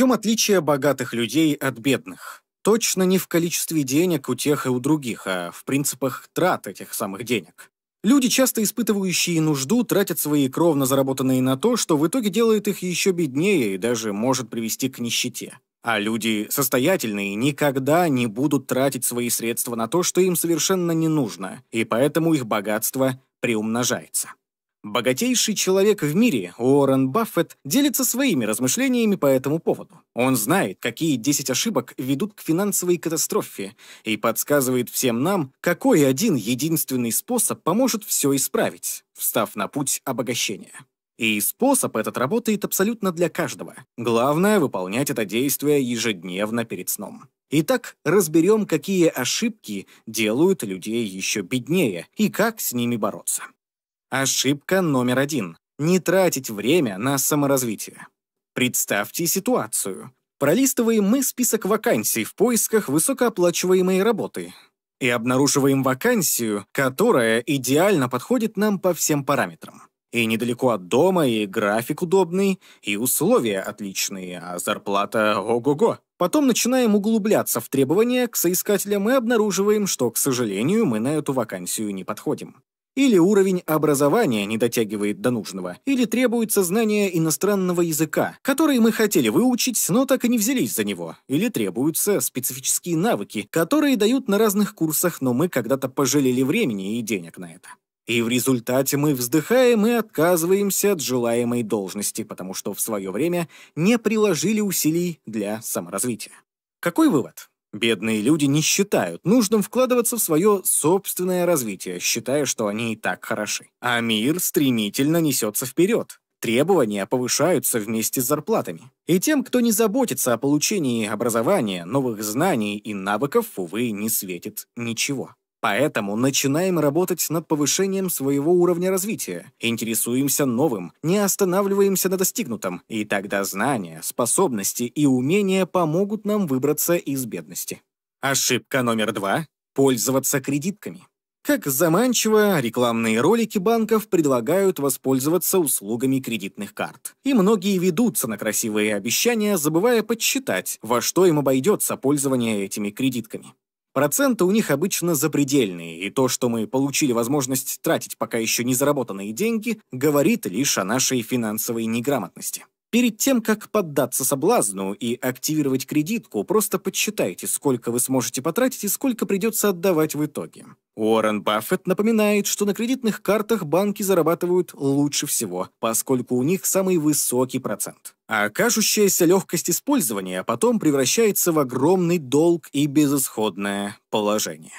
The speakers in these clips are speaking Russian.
чем отличие богатых людей от бедных? Точно не в количестве денег у тех и у других, а в принципах трат этих самых денег. Люди, часто испытывающие нужду, тратят свои кровно заработанные на то, что в итоге делает их еще беднее и даже может привести к нищете. А люди состоятельные никогда не будут тратить свои средства на то, что им совершенно не нужно, и поэтому их богатство приумножается. Богатейший человек в мире Уоррен Баффет делится своими размышлениями по этому поводу. Он знает, какие 10 ошибок ведут к финансовой катастрофе и подсказывает всем нам, какой один единственный способ поможет все исправить, встав на путь обогащения. И способ этот работает абсолютно для каждого. Главное — выполнять это действие ежедневно перед сном. Итак, разберем, какие ошибки делают людей еще беднее и как с ними бороться. Ошибка номер один. Не тратить время на саморазвитие. Представьте ситуацию. Пролистываем мы список вакансий в поисках высокооплачиваемой работы и обнаруживаем вакансию, которая идеально подходит нам по всем параметрам. И недалеко от дома, и график удобный, и условия отличные, а зарплата ого-го. Потом начинаем углубляться в требования к соискателям и обнаруживаем, что, к сожалению, мы на эту вакансию не подходим. Или уровень образования не дотягивает до нужного, или требуется знание иностранного языка, который мы хотели выучить, но так и не взялись за него, или требуются специфические навыки, которые дают на разных курсах, но мы когда-то пожалели времени и денег на это. И в результате мы вздыхаем и отказываемся от желаемой должности, потому что в свое время не приложили усилий для саморазвития. Какой вывод? Бедные люди не считают нужным вкладываться в свое собственное развитие, считая, что они и так хороши. А мир стремительно несется вперед. Требования повышаются вместе с зарплатами. И тем, кто не заботится о получении образования, новых знаний и навыков, увы, не светит ничего. Поэтому начинаем работать над повышением своего уровня развития, интересуемся новым, не останавливаемся на достигнутом, и тогда знания, способности и умения помогут нам выбраться из бедности. Ошибка номер два – пользоваться кредитками. Как заманчиво, рекламные ролики банков предлагают воспользоваться услугами кредитных карт. И многие ведутся на красивые обещания, забывая подсчитать, во что им обойдется пользование этими кредитками. Проценты у них обычно запредельные, и то, что мы получили возможность тратить пока еще не заработанные деньги, говорит лишь о нашей финансовой неграмотности. Перед тем, как поддаться соблазну и активировать кредитку, просто подсчитайте, сколько вы сможете потратить и сколько придется отдавать в итоге. Уоррен Баффет напоминает, что на кредитных картах банки зарабатывают лучше всего, поскольку у них самый высокий процент а кажущаяся легкость использования потом превращается в огромный долг и безысходное положение.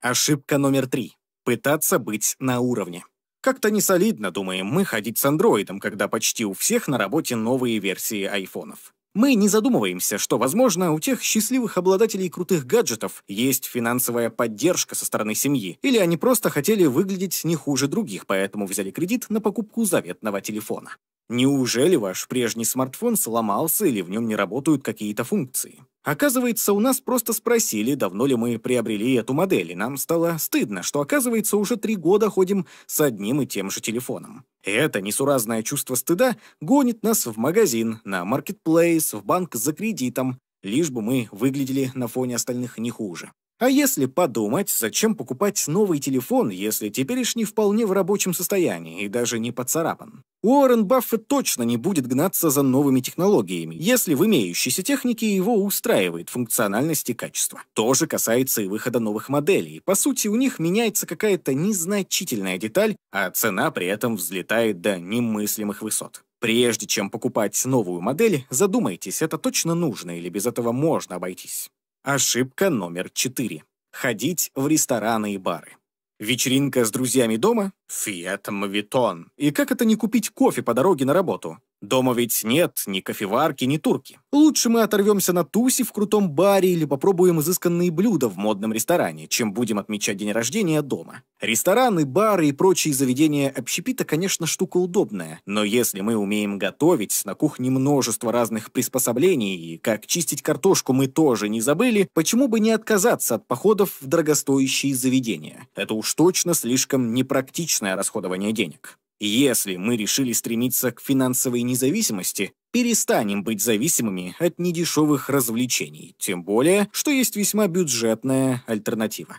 Ошибка номер три. Пытаться быть на уровне. Как-то не солидно, думаем мы, ходить с андроидом, когда почти у всех на работе новые версии айфонов. Мы не задумываемся, что, возможно, у тех счастливых обладателей крутых гаджетов есть финансовая поддержка со стороны семьи, или они просто хотели выглядеть не хуже других, поэтому взяли кредит на покупку заветного телефона. Неужели ваш прежний смартфон сломался или в нем не работают какие-то функции? Оказывается, у нас просто спросили, давно ли мы приобрели эту модель, и нам стало стыдно, что, оказывается, уже три года ходим с одним и тем же телефоном. это несуразное чувство стыда гонит нас в магазин, на маркетплейс, в банк за кредитом, лишь бы мы выглядели на фоне остальных не хуже. А если подумать, зачем покупать новый телефон, если теперешний вполне в рабочем состоянии и даже не поцарапан? Уоррен Баффет точно не будет гнаться за новыми технологиями, если в имеющейся технике его устраивает функциональность и качество. То же касается и выхода новых моделей. По сути, у них меняется какая-то незначительная деталь, а цена при этом взлетает до немыслимых высот. Прежде чем покупать новую модель, задумайтесь, это точно нужно или без этого можно обойтись. Ошибка номер 4. Ходить в рестораны и бары. Вечеринка с друзьями дома Фиат Мавитон. И как это не купить кофе по дороге на работу? Дома ведь нет ни кофеварки, ни турки. Лучше мы оторвемся на тусе в крутом баре или попробуем изысканные блюда в модном ресторане, чем будем отмечать день рождения дома. Рестораны, бары и прочие заведения общепита, конечно, штука удобная, но если мы умеем готовить, на кухне множество разных приспособлений, и как чистить картошку мы тоже не забыли, почему бы не отказаться от походов в дорогостоящие заведения? Это уж точно слишком непрактично бессрочное расходование денег. Если мы решили стремиться к финансовой независимости, перестанем быть зависимыми от недешевых развлечений, тем более, что есть весьма бюджетная альтернатива.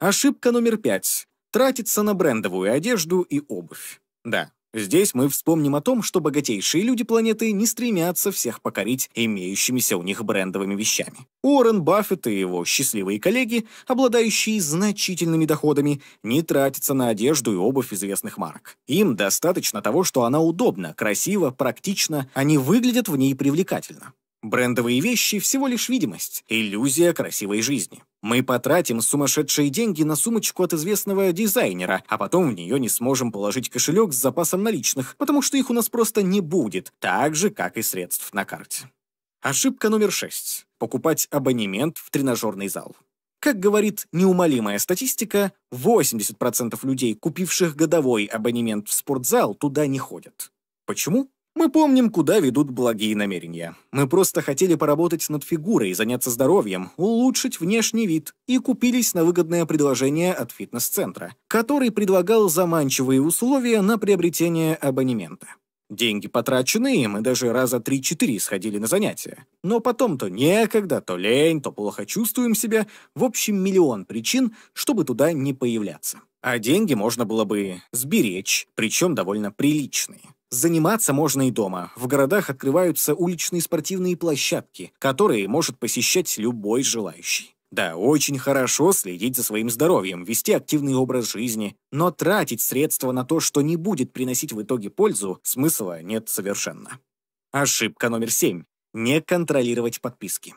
Ошибка номер пять. Тратиться на брендовую одежду и обувь. Да, Здесь мы вспомним о том, что богатейшие люди планеты не стремятся всех покорить имеющимися у них брендовыми вещами. Уоррен Баффет и его счастливые коллеги, обладающие значительными доходами, не тратятся на одежду и обувь известных марок. Им достаточно того, что она удобна, красива, практична, они выглядят в ней привлекательно. Брендовые вещи – всего лишь видимость, иллюзия красивой жизни. Мы потратим сумасшедшие деньги на сумочку от известного дизайнера, а потом в нее не сможем положить кошелек с запасом наличных, потому что их у нас просто не будет, так же, как и средств на карте. Ошибка номер шесть – Покупать абонемент в тренажерный зал. Как говорит неумолимая статистика, 80% людей, купивших годовой абонемент в спортзал, туда не ходят. Почему? Мы помним, куда ведут благие намерения. Мы просто хотели поработать над фигурой, заняться здоровьем, улучшить внешний вид и купились на выгодное предложение от фитнес-центра, который предлагал заманчивые условия на приобретение абонемента. Деньги потрачены, и мы даже раза три-четыре сходили на занятия. Но потом то некогда, то лень, то плохо чувствуем себя. В общем, миллион причин, чтобы туда не появляться. А деньги можно было бы сберечь, причем довольно приличные. Заниматься можно и дома. В городах открываются уличные спортивные площадки, которые может посещать любой желающий. Да, очень хорошо следить за своим здоровьем, вести активный образ жизни, но тратить средства на то, что не будет приносить в итоге пользу, смысла нет совершенно. Ошибка номер семь. Не контролировать подписки.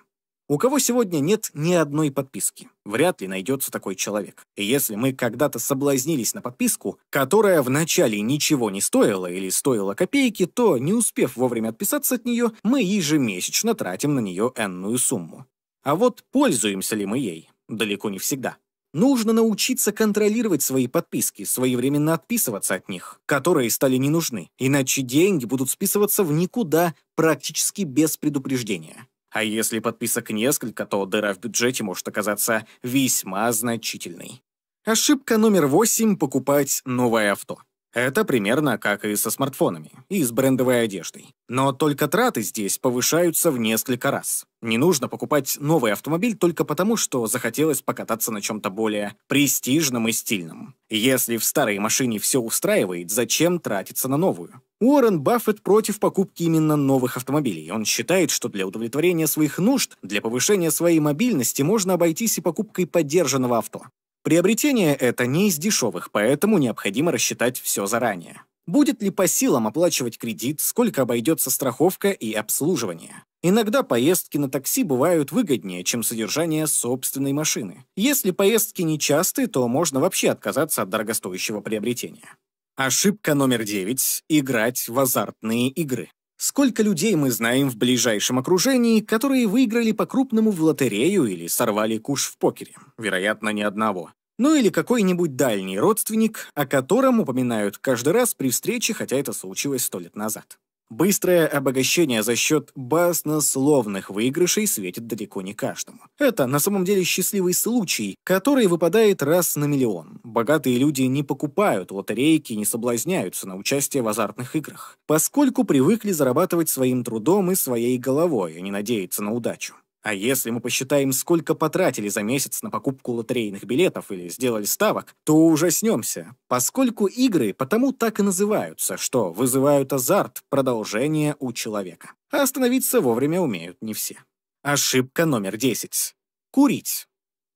У кого сегодня нет ни одной подписки, вряд ли найдется такой человек. И если мы когда-то соблазнились на подписку, которая вначале ничего не стоила или стоила копейки, то, не успев вовремя отписаться от нее, мы ежемесячно тратим на нее энную сумму. А вот пользуемся ли мы ей? Далеко не всегда. Нужно научиться контролировать свои подписки, своевременно отписываться от них, которые стали не нужны, иначе деньги будут списываться в никуда, практически без предупреждения. А если подписок несколько, то дыра в бюджете может оказаться весьма значительной. Ошибка номер восемь – покупать новое авто. Это примерно как и со смартфонами, и с брендовой одеждой. Но только траты здесь повышаются в несколько раз. Не нужно покупать новый автомобиль только потому, что захотелось покататься на чем-то более престижном и стильном. Если в старой машине все устраивает, зачем тратиться на новую? Уоррен Баффет против покупки именно новых автомобилей. Он считает, что для удовлетворения своих нужд, для повышения своей мобильности можно обойтись и покупкой поддержанного авто. Приобретение это не из дешевых, поэтому необходимо рассчитать все заранее. Будет ли по силам оплачивать кредит, сколько обойдется страховка и обслуживание? Иногда поездки на такси бывают выгоднее, чем содержание собственной машины. Если поездки нечасты, то можно вообще отказаться от дорогостоящего приобретения. Ошибка номер девять – играть в азартные игры. Сколько людей мы знаем в ближайшем окружении, которые выиграли по-крупному в лотерею или сорвали куш в покере? Вероятно, ни одного. Ну или какой-нибудь дальний родственник, о котором упоминают каждый раз при встрече, хотя это случилось сто лет назад. Быстрое обогащение за счет баснословных выигрышей светит далеко не каждому. Это на самом деле счастливый случай, который выпадает раз на миллион. Богатые люди не покупают лотерейки, не соблазняются на участие в азартных играх, поскольку привыкли зарабатывать своим трудом и своей головой, а не надеяться на удачу. А если мы посчитаем, сколько потратили за месяц на покупку лотерейных билетов или сделали ставок, то ужаснемся, поскольку игры потому так и называются, что вызывают азарт продолжения у человека. А остановиться вовремя умеют не все. Ошибка номер 10. Курить.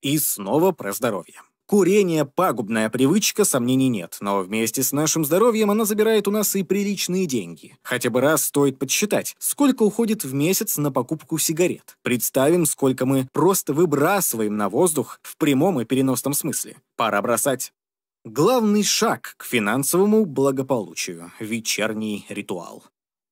И снова про здоровье. Курение – пагубная привычка, сомнений нет, но вместе с нашим здоровьем она забирает у нас и приличные деньги. Хотя бы раз стоит подсчитать, сколько уходит в месяц на покупку сигарет. Представим, сколько мы просто выбрасываем на воздух в прямом и переносном смысле. Пора бросать. Главный шаг к финансовому благополучию – вечерний ритуал.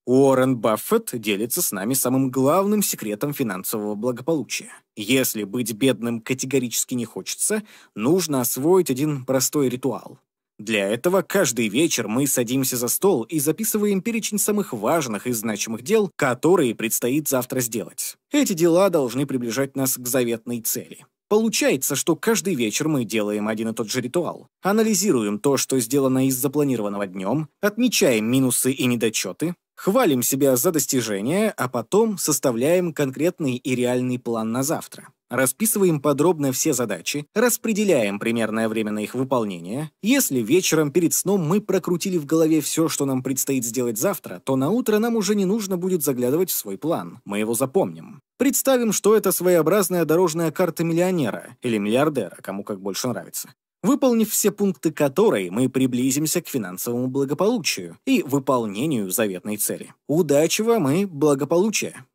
Уоррен Баффет делится с нами самым главным секретом финансового благополучия. Если быть бедным категорически не хочется, нужно освоить один простой ритуал. Для этого каждый вечер мы садимся за стол и записываем перечень самых важных и значимых дел, которые предстоит завтра сделать. Эти дела должны приближать нас к заветной цели. Получается, что каждый вечер мы делаем один и тот же ритуал. Анализируем то, что сделано из запланированного днем, отмечаем минусы и недочеты, хвалим себя за достижения, а потом составляем конкретный и реальный план на завтра. Расписываем подробно все задачи, распределяем примерное время на их выполнение. Если вечером перед сном мы прокрутили в голове все, что нам предстоит сделать завтра, то на утро нам уже не нужно будет заглядывать в свой план. Мы его запомним. Представим, что это своеобразная дорожная карта миллионера или миллиардера, кому как больше нравится выполнив все пункты которой мы приблизимся к финансовому благополучию и выполнению заветной цели. Удачи вам и благополучия!